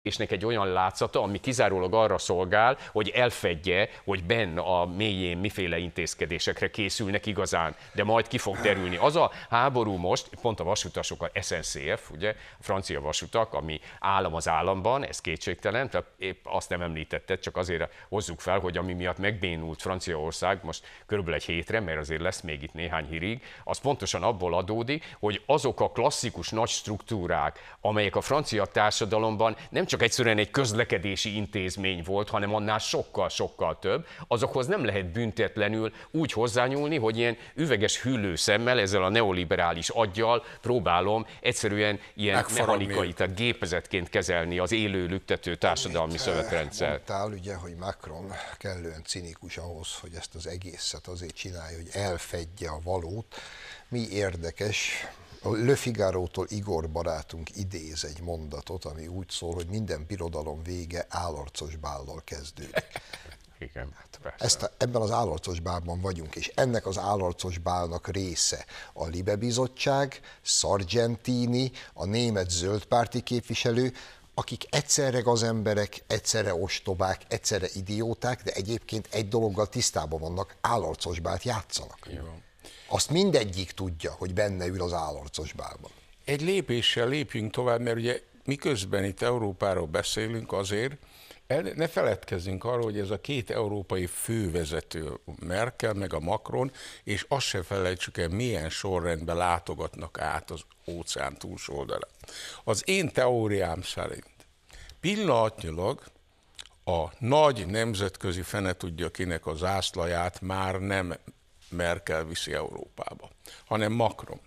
és egy olyan látszata, ami kizárólag arra szolgál, hogy elfedje, hogy benne a mélyén miféle intézkedésekre készülnek igazán, de majd ki fog derülni. Az a háború most, pont a a SNCF, ugye, a francia vasutak, ami állam az államban, ez kétségtelen, tehát épp azt nem említetted, csak azért hozzuk fel, hogy ami miatt megbénult Franciaország most körülbelül egy hétre, mert azért lesz még itt néhány hírig, az pontosan abból adódik, hogy azok a klasszikus nagy struktúrák, amelyek a francia társadalomban nem csak csak egyszerűen egy közlekedési intézmény volt, hanem annál sokkal-sokkal több, azokhoz nem lehet büntetlenül úgy hozzányúlni, hogy ilyen üveges szemmel, ezzel a neoliberális aggyal próbálom egyszerűen ilyen mechanikai, tehát gépezetként kezelni az élő lüktető társadalmi eh, szövetrendszer. Mondtál ugye, hogy Macron kellően cinikus ahhoz, hogy ezt az egészet azért csinálja, hogy elfedje a valót. Mi érdekes, a Le Figaro-tól Igor barátunk idéz egy mondatot, ami úgy szól, hogy minden birodalom vége állarcos bállal kezdődik. [laughs] Igen, hát Ezt a, ebben az állarcos bálban vagyunk, és ennek az állarcos bálnak része a Libe Bizottság, Sargentini, a német zöldpárti képviselő, akik egyszerre az emberek, egyszerre ostobák, egyszerre idióták, de egyébként egy dologgal tisztában vannak, bált játszanak. Jó azt mindegyik tudja, hogy benne ül az állarcos bárban. Egy lépéssel lépjünk tovább, mert ugye miközben itt Európáról beszélünk azért, ne feledkezzünk arról, hogy ez a két európai fővezető, Merkel meg a Macron, és azt se felejtsük el, milyen sorrendben látogatnak át az óceán túlsoldalán. Az én teóriám szerint pillanatnyilag a nagy nemzetközi fene tudja kinek a zászlaját már nem Merkel viszi Európába, hanem Macron.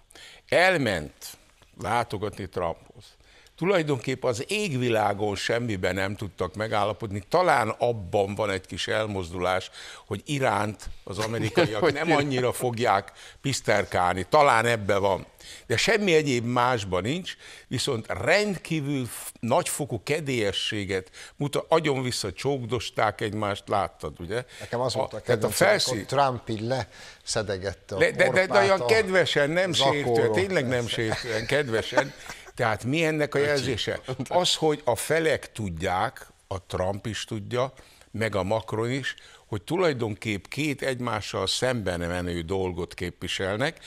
Elment látogatni Trumphoz tulajdonképp az égvilágon semmiben nem tudtak megállapodni. Talán abban van egy kis elmozdulás, hogy Iránt az amerikaiak nem annyira fogják piszterkálni. Talán ebbe van. De semmi egyéb másban nincs, viszont rendkívül nagyfokú kedélyességet mutat, agyon vissza csókdosták egymást, láttad, ugye? Nekem az volt a, a kedvenc, a felszín... Trump így leszedegette a de, de, de, de olyan kedvesen, nem sértően, tényleg nem sértően, kedvesen. Tehát mi ennek a jelzése? Az, hogy a felek tudják, a Trump is tudja, meg a Macron is, hogy tulajdonképp két egymással szemben menő dolgot képviselnek,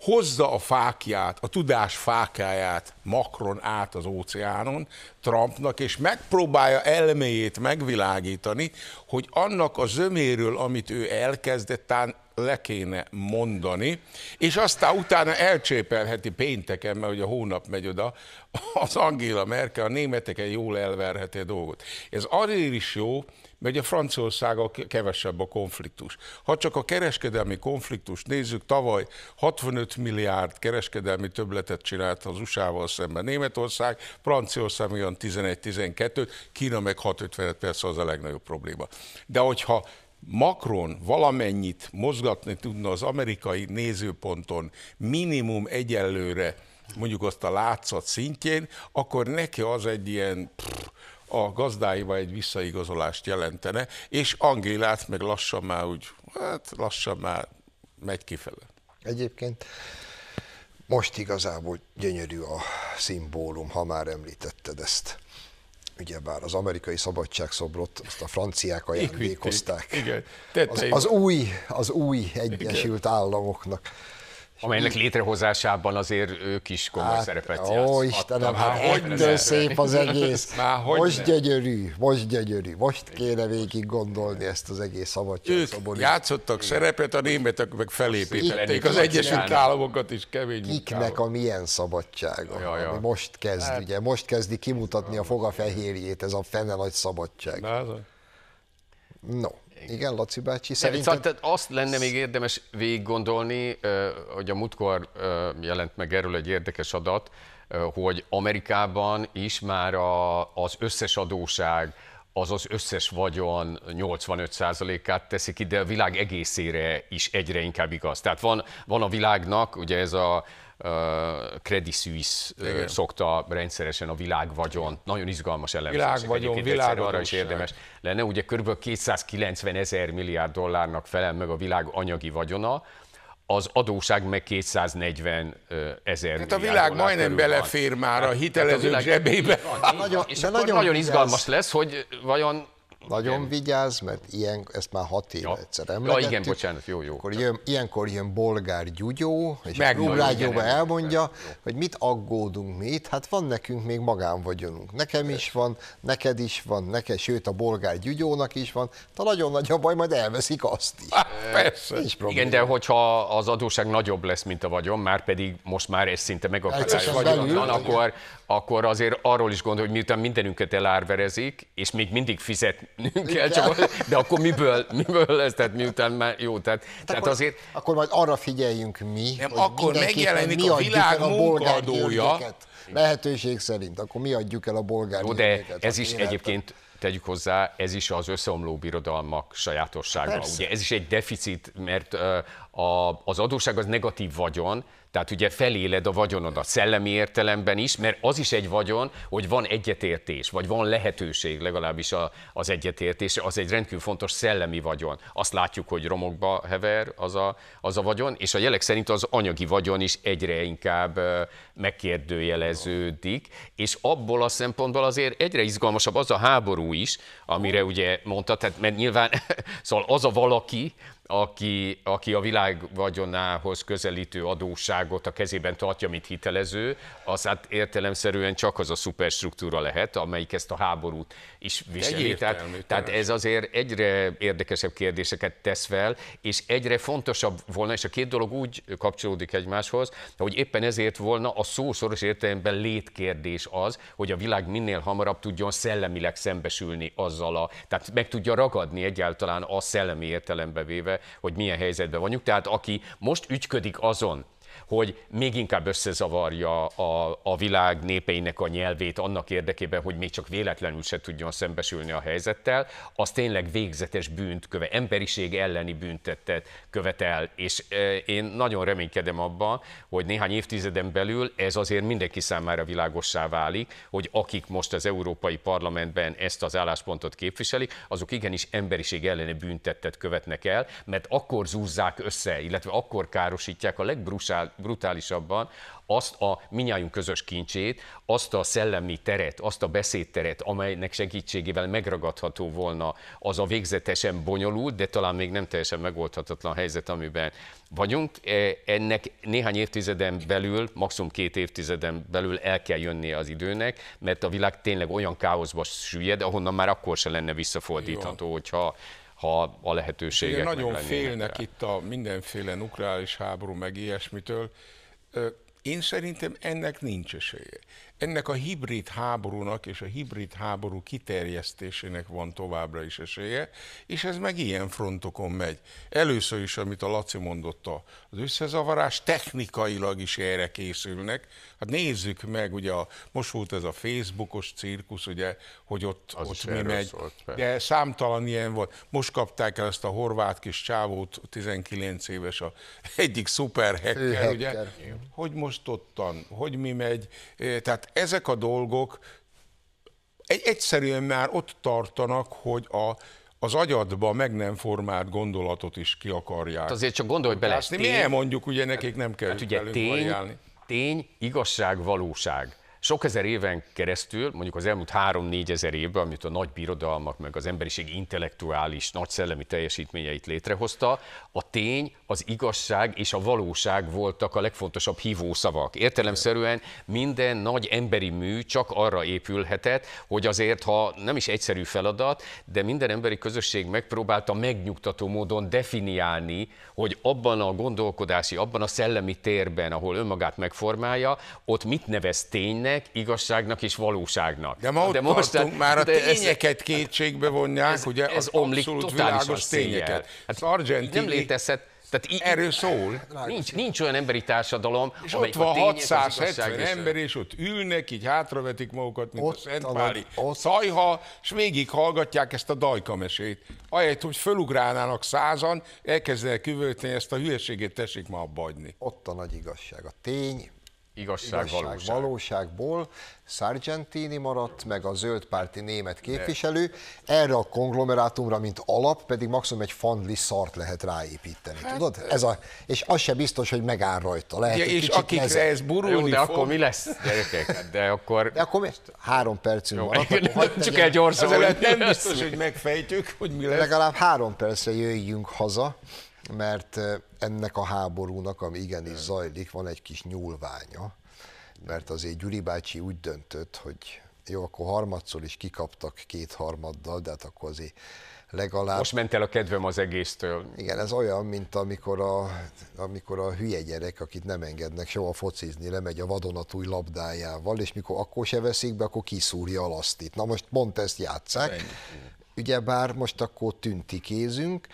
hozza a fákját, a tudás fákáját Macron át az óceánon Trumpnak, és megpróbálja elméjét megvilágítani, hogy annak a zöméről, amit ő elkezdett, tán le kéne mondani, és aztán utána elcsépelheti pénteken, mert ugye a hónap megy oda, az Angela Merkel a németeken jól elverheti a dolgot. Ez azért is jó, mert a Franciaországgal kevesebb a konfliktus. Ha csak a kereskedelmi konfliktust nézzük, tavaly 65 milliárd kereskedelmi többletet csinált az USA-val szemben Németország, Franciaország olyan 11 12 Kína meg 6-55 persze az a legnagyobb probléma. De hogyha Macron valamennyit mozgatni tudna az amerikai nézőponton minimum egyelőre, mondjuk azt a látszat szintjén, akkor neki az egy ilyen pff, a gazdáival egy visszaigazolást jelentene, és Angélát meg lassan már úgy, hát lassan már megy kifele. Egyébként most igazából gyönyörű a szimbólum, ha már említetted ezt ugyebár az amerikai szabadságszobrot, azt a franciák ajándékozták. Igen, az, az, új, az új Egyesült Igen. Államoknak amelynek létrehozásában azért ők is komoly hát, szerepet játszottak. Ó, Istenem, hát hogy szép az egész. [laughs] Már hogy most ne. gyönyörű, most gyönyörű, most kéne végig gondolni ezt az egész szabadságot. játszottak Igen. szerepet, a németek meg felépítették az Egyesült Államokat is kemény Kiknek a milyen szabadsága, ja, ja. ami most kezd, hát. ugye, most kezdi kimutatni a fogafehérjét, ez a fene nagy szabadság. Na, no, igen, Laci bácsi, szerintem... Szóval, tehát azt lenne még érdemes végig gondolni, hogy a múltkor jelent meg erről egy érdekes adat, hogy Amerikában is már a, az összes adóság, az az összes vagyon 85%-át teszik ide. a világ egészére is egyre inkább igaz. Tehát van, van a világnak, ugye ez a Credit Suisse uh, szokta rendszeresen a világvagyon, nagyon izgalmas elemzés. Világvagyon, világ arra is érdemes lenne, ugye kb. 290 ezer milliárd dollárnak felel meg a világ anyagi vagyona, az adóság meg 240 ezer Hát a világ majdnem belefér már a hitelezők hát a világ... zsebébe. Van, nagyon, és akkor nagyon, nagyon izgalmas lesz, hogy vajon nagyon nem. vigyázz, mert ilyen, ezt már hat éve ja. egyszer emlegettük. Ja, igen, bocsánat, jó, jó. Akkor jön, ilyenkor jön Bolgár Gyugyó, és a Rubrágyóba elmondja, nem, jó. hogy mit aggódunk mi itt, hát van nekünk még magánvagyonunk. Nekem is van, neked is van, neked, sőt a Bolgár Gyugyónak is van, de nagyon nagy a baj, majd elveszik azt is. Hát, persze. Nincs Igen, de hogyha az adóság nagyobb lesz, mint a vagyon, már pedig most már ez szinte hát, megakadályozott, akkor, akkor azért arról is gondol, hogy miután mindenünket elárverezik, és még mindig fizetnünk kell, csak, de akkor miből, miből lesz, tehát miután már jó, tehát, hát tehát akkor, azért... Akkor majd arra figyeljünk mi, nem, hogy akkor megjelenik mi a világ a munkadója. Lehetőség szerint, akkor mi adjuk el a bolgár Jó, de ez hát is egyébként tegyük hozzá, ez is az összeomló birodalmak sajátossága. Persze. Ugye ez is egy deficit, mert a, az adósság az negatív vagyon, tehát ugye feléled a a szellemi értelemben is, mert az is egy vagyon, hogy van egyetértés, vagy van lehetőség legalábbis a, az egyetértés, az egy rendkívül fontos szellemi vagyon. Azt látjuk, hogy romokba hever az a, az a vagyon, és a jelek szerint az anyagi vagyon is egyre inkább megkérdőjeleződik, és abból a szempontból azért egyre izgalmasabb az a háború is, amire ugye mondta, tehát mert nyilván [laughs] szóval az a valaki, aki, aki a világ vagyonához közelítő adósságot a kezében tartja, mint hitelező, az hát értelemszerűen csak az a szuperstruktúra lehet, amelyik ezt a háborút is viseli. tehát, tehát ez azért egyre érdekesebb kérdéseket tesz fel, és egyre fontosabb volna, és a két dolog úgy kapcsolódik egymáshoz, hogy éppen ezért volna a szó értelemben létkérdés az, hogy a világ minél hamarabb tudjon szellemileg szembesülni azzal a, tehát meg tudja ragadni egyáltalán a szellemi értelembe véve hogy milyen helyzetben vagyunk. Tehát aki most ügyködik azon, hogy még inkább összezavarja a, a világ népeinek a nyelvét annak érdekében, hogy még csak véletlenül se tudjon szembesülni a helyzettel, az tényleg végzetes bűnt köve, emberiség elleni büntettet követel, és e, én nagyon reménykedem abban, hogy néhány évtizeden belül ez azért mindenki számára világossá válik, hogy akik most az Európai Parlamentben ezt az álláspontot képviselik, azok igenis emberiség elleni büntettet követnek el, mert akkor zúzzák össze, illetve akkor károsítják a legbrusál, brutálisabban azt a minnyájunk közös kincsét, azt a szellemi teret, azt a beszédteret, amelynek segítségével megragadható volna az a végzetesen bonyolult, de talán még nem teljesen megoldhatatlan helyzet, amiben vagyunk. E, ennek néhány évtizeden belül, maximum két évtizeden belül el kell jönnie az időnek, mert a világ tényleg olyan káoszba süllyed, ahonnan már akkor se lenne visszafordítható, hogyha ha a lehetőségek Igen, nagyon félnek rá. itt a mindenféle nukleáris háború meg ilyesmitől. Én szerintem ennek nincs esélye. Ennek a hibrid háborúnak és a hibrid háború kiterjesztésének van továbbra is esélye, és ez meg ilyen frontokon megy. Először is, amit a Laci mondott, az összezavarás technikailag is erre készülnek. Hát nézzük meg, ugye a, most volt ez a Facebookos cirkusz, ugye, hogy ott, az ott mi megy. Szólt, de számtalan ilyen volt. Most kapták el ezt a horvát kis csávót, 19 éves, a egyik szuperhacker, ugye, hogy most ottan, hogy mi megy. Tehát ezek a dolgok egy, egyszerűen már ott tartanak, hogy a, az agyadba meg nem formált gondolatot is ki akarják. Hát azért csak gondolj bele. Tény, Mi mondjuk ugye nekik nem kell hát, hát ugye tény, tény, igazság, valóság sok ezer éven keresztül, mondjuk az elmúlt három-négy ezer évben, amit a nagy birodalmak meg az emberiség intellektuális, nagy szellemi teljesítményeit létrehozta, a tény, az igazság és a valóság voltak a legfontosabb hívószavak. Értelemszerűen minden nagy emberi mű csak arra épülhetett, hogy azért, ha nem is egyszerű feladat, de minden emberi közösség megpróbálta megnyugtató módon definiálni, hogy abban a gondolkodási, abban a szellemi térben, ahol önmagát megformálja, ott mit nevez ténynek, tények, igazságnak és valóságnak. De ma ott de most tartunk, már a tényeket kétségbe vonják, ez, ugye ez az omlik abszolút világos tényeket. Hát Sargenti, nem létezhet, tehát í- Erről szól. Nincs, nincs olyan emberi társadalom, és ott van 670 ember, és ott ülnek, így hátravetik magukat, mint ott a Szent Páli szajha, és végig hallgatják ezt a dajka mesét. Ahelyett, hogy fölugrálnának százan, elkezdenek üvölteni ezt a hülyeségét, tessék ma abba adni. Ott a nagy igazság, a tény, igazság, igazság valóság. valóságból Sargentini maradt, meg a zöldpárti párti német képviselő. Erre a konglomerátumra, mint alap, pedig maximum egy fandli szart lehet ráépíteni, hát, tudod? Ez a, és az se biztos, hogy megáll rajta. Lehet, ja, és akikre nezen. ez burulni Jó, de fog. akkor mi lesz, gyerekek? Hát de akkor... De akkor mi? Három percünk Jó, [laughs] maradt. csak egy gyorsan. Nem biztos, hogy megfejtjük, hogy mi lesz. Legalább három percre jöjjünk haza mert ennek a háborúnak, ami igenis zajlik, van egy kis nyúlványa, mert azért Gyuri bácsi úgy döntött, hogy jó, akkor harmadszor is kikaptak kétharmaddal, de hát akkor azért legalább... Most ment el a kedvem az egésztől. Igen, ez olyan, mint amikor a, amikor a hülye gyerek, akit nem engednek soha focizni, lemegy a vadonatúj labdájával, és mikor akkor se veszik be, akkor kiszúrja a lasztit. Na most pont ezt játsszák. Ugyebár most akkor tünti kézünk,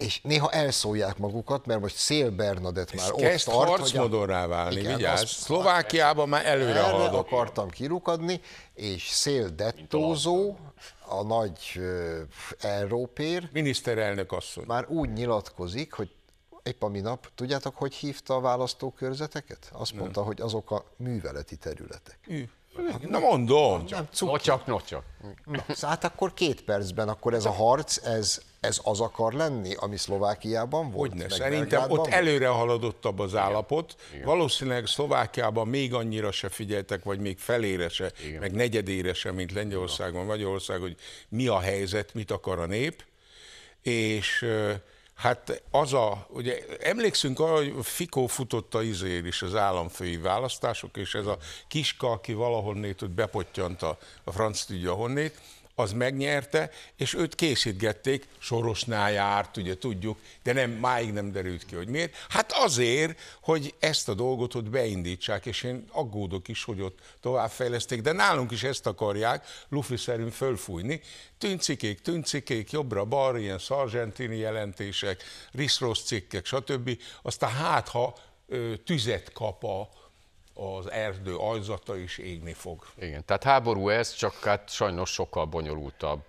és néha elszólják magukat, mert most Szél Bernadett már ott kezd tart. harcmodorrá válni, igen, vigyázz. Azt, Szlovákiában már előre haladok. akartam kirukadni, és Szél dettózó, a nagy európér. Miniszterelnök asszony. Már úgy nyilatkozik, hogy épp a minap, tudjátok, hogy hívta a választókörzeteket? Azt mondta, Nem. hogy azok a műveleti területek. Mű. Na mondom. nocsak, nocsak. Szóval hát akkor két percben, akkor ez a harc, ez ez az akar lenni, ami Szlovákiában volt? Hogyne, szerintem ott van? előre haladottabb az állapot. Igen. Valószínűleg Szlovákiában még annyira se figyeltek, vagy még felére se, Igen. meg negyedére se, mint Lengyelországban, Magyarország, hogy mi a helyzet, mit akar a nép. És hát az a, ugye emlékszünk arra, hogy Fikó futott a izér is az államfői választások, és ez a kiska, aki valahonnét hogy bepottyant a, a franc tudja honnét, az megnyerte, és őt készítgették, Sorosnál járt, ugye tudjuk, de nem, máig nem derült ki, hogy miért. Hát azért, hogy ezt a dolgot ott beindítsák, és én aggódok is, hogy ott továbbfejleszték, de nálunk is ezt akarják lufi szerint fölfújni. Tűncikék, tűncikék, jobbra-balra, ilyen szargentini jelentések, riszrosz cikkek, stb. Aztán hát, ha tüzet kap a, az erdő ajzata is égni fog. Igen, tehát háború ez, csak hát sajnos sokkal bonyolultabb.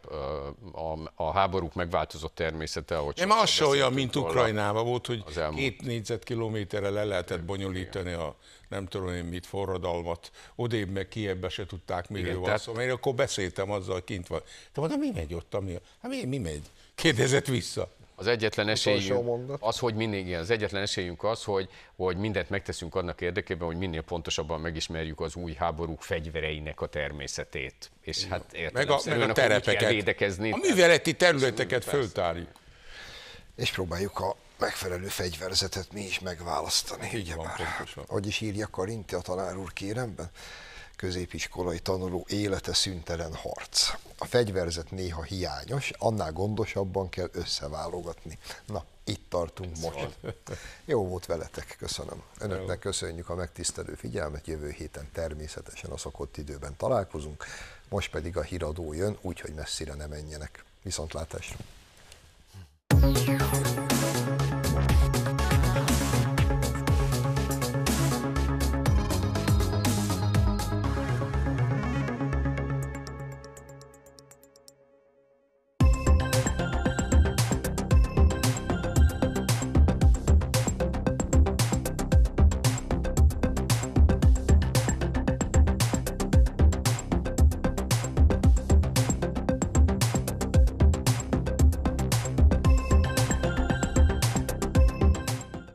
A, a háborúk megváltozott természete, ahogy... Nem, az se olyan, mint Ukrajnában volt, hogy elmúlt... két négyzetkilométerre le lehetett bonyolítani Igen. a nem tudom én mit, forradalmat, odébb meg kiebbe se tudták millióval tehát... szóval, mert akkor beszéltem azzal, kint van. Te mondom, mi megy ott, ami? Hát mi, mi megy? Kérdezett vissza. Az egyetlen esélyünk az, hogy mindig, igen, az egyetlen esélyünk az, hogy, hogy mindent megteszünk annak érdekében, hogy minél pontosabban megismerjük az új háborúk fegyvereinek a természetét. És hát értem, meg a, meg a terepeket. Védekezni, a műveleti területeket föltárjuk. És próbáljuk a megfelelő fegyverzetet mi is megválasztani. Így van, már, pontosan. Hogy is írja Karinti a tanár úr kéremben? középiskolai tanuló élete szüntelen harc. A fegyverzet néha hiányos, annál gondosabban kell összeválogatni. Na, itt tartunk Ez most. Van. Jó volt veletek, köszönöm. Önöknek köszönjük a megtisztelő figyelmet, jövő héten természetesen a szokott időben találkozunk, most pedig a híradó jön, úgyhogy messzire ne menjenek. Viszontlátásra! Thank you.